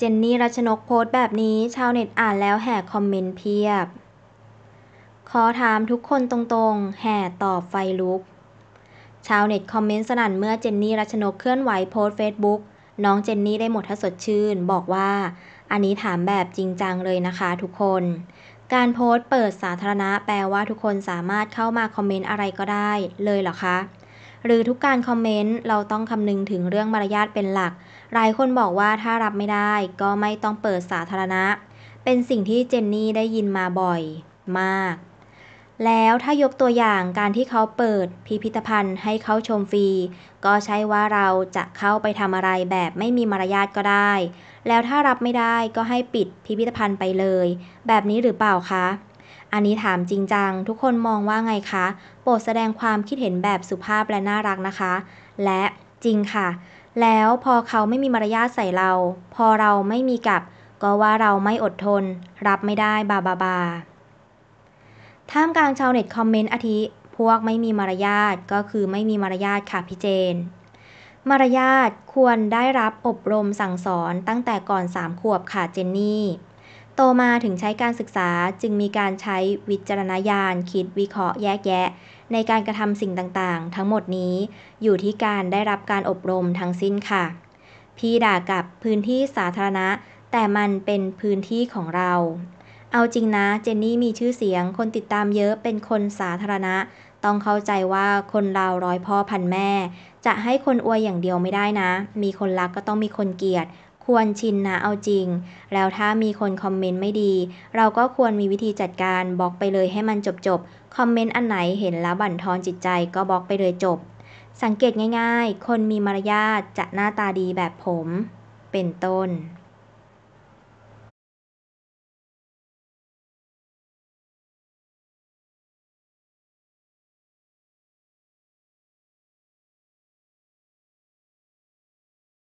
เจนนี่รัชนกโพสต์แบบนี้ชาวเน็ตอ่านแล้วแห่คอมเมนต์เพียบ ขอถามทุกคนตรงๆ แห่ตอบไฟลุก ชาวเน็ตคอมเมนต์สนั่นเมื่อเจนนี่รัชนกเคลื่อนไหวโพสต์เฟซบุ๊กน้องเจนนี่ได้หมดทัศสดชื่นบอกว่า อันนี้ถามแบบจริงจังเลยนะคะทุกคน การโพสต์เปิดสาธารณะแปลว่าทุกคนสามารถเข้ามาคอมเมนต์อะไรก็ได้เลยเหรอคะ หรือทุกการคอมเมนต์เราต้องคำนึงถึงเรื่องมารยาทเป็นหลักหลายคนบอกว่าถ้ารับไม่ได้ก็ไม่ต้องเปิดสาธารณะ เป็นสิ่งที่เจนนี่ได้ยินมาบ่อยมาก แล้วถ้ายกตัวอย่างการที่เขาเปิดพิพิธภัณฑ์ให้เขาชมฟรีก็ใช่ว่าเราจะเข้าไปทำอะไรแบบไม่มีมารยาทก็ได้ แล้วถ้ารับไม่ได้ก็ให้ปิดพิพิธภัณฑ์ไปเลย แบบนี้หรือเปล่าคะ อันนี้ถามจริงจังทุกคนมองว่าไงคะ โปรดแสดงความคิดเห็นแบบสุภาพและน่ารักนะคะ และจริงค่ะแล้วพอเขาไม่มีมารยาทใส่เรา พอเราไม่มีกับ ก็ว่าเราไม่อดทน รับไม่ได้บาบาบา ท่ามกลางชาวเน็ตคอมเมนต์อาทิพวกไม่มีมารยาทก็คือไม่มีมารยาทค่ะพี่เจนมารยาทควรได้รับอบรมสั่งสอนตั้งแต่ก่อนสามขวบ ค่ะเจนนี่โตมาถึงใช้การศึกษาจึงมีการใช้วิจารณญาณคิดวิเคราะห์แยกแยะ ในการกระทำสิ่งต่างๆทั้งหมดนี้อยู่ที่การได้รับการอบรมทั้งสิ้นค่ะพี่ด่ากับพื้นที่สาธารณะ แต่มันเป็นพื้นที่ของเรา เอาจริงนะเจนนี่มีชื่อเสียงคนติดตามเยอะเป็นคนสาธารณะ ต้องเข้าใจว่าคนเราร้อยพ่อพันแม่ จะให้คนอวยอย่างเดียวไม่ได้นะ มีคนรักก็ต้องมีคนเกลียดควรชินนะเอาจริง แล้วถ้ามีคนคอมเมนต์ไม่ดี เราก็ควรมีวิธีจัดการบล็อกไปเลยให้มันจบจบ คอมเมนต์อันไหนเห็นแล้วบั่นทอนจิตใจก็บล็อกไปเลยจบ สังเกตง่ายๆ คนมีมารยาทจะหน้าตาดีแบบผม เป็นต้น